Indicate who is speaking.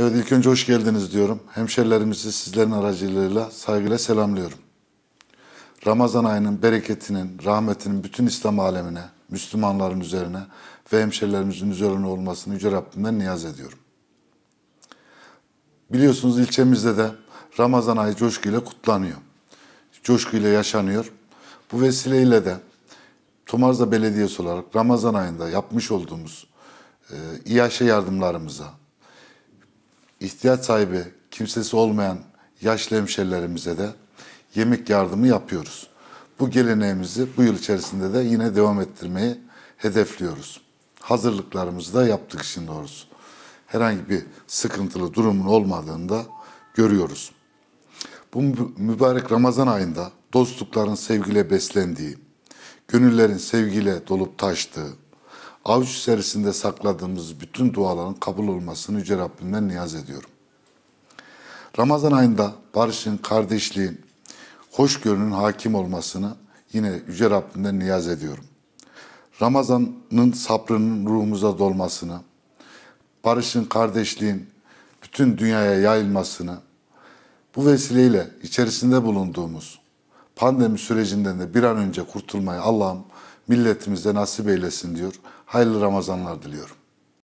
Speaker 1: Evet ilk önce hoş geldiniz diyorum. Hemşerilerimizi sizlerin aracılığıyla saygıyla selamlıyorum. Ramazan ayının bereketinin, rahmetinin bütün İslam alemine, Müslümanların üzerine ve hemşerilerimizin üzerine olmasını Yüce Rabbimden niyaz ediyorum. Biliyorsunuz ilçemizde de Ramazan ayı coşkuyla kutlanıyor. Coşkuyla yaşanıyor. Bu vesileyle de Tomarza Belediyesi olarak Ramazan ayında yapmış olduğumuz e, İAŞ yardımlarımıza, ihtiyaç sahibi kimsesi olmayan yaşlı hemşerilerimize de yemek yardımı yapıyoruz. Bu geleneğimizi bu yıl içerisinde de yine devam ettirmeyi hedefliyoruz. Hazırlıklarımızı da yaptık şimdi doğrusu. Herhangi bir sıkıntılı durumun olmadığını da görüyoruz. Bu mübarek Ramazan ayında dostlukların sevgiyle beslendiği, gönüllerin sevgiyle dolup taştığı, avuç içerisinde sakladığımız bütün duaların kabul olmasını Yüce Rabbimden niyaz ediyorum. Ramazan ayında barışın, kardeşliğin, hoşgörünün hakim olmasını yine Yüce Rabbimden niyaz ediyorum. Ramazan'ın sabrının ruhumuza dolmasını, barışın, kardeşliğin bütün dünyaya yayılmasını, bu vesileyle içerisinde bulunduğumuz pandemi sürecinden de bir an önce kurtulmayı Allah'ım milletimize nasip eylesin diyor. Hayırlı Ramazanlar diliyorum.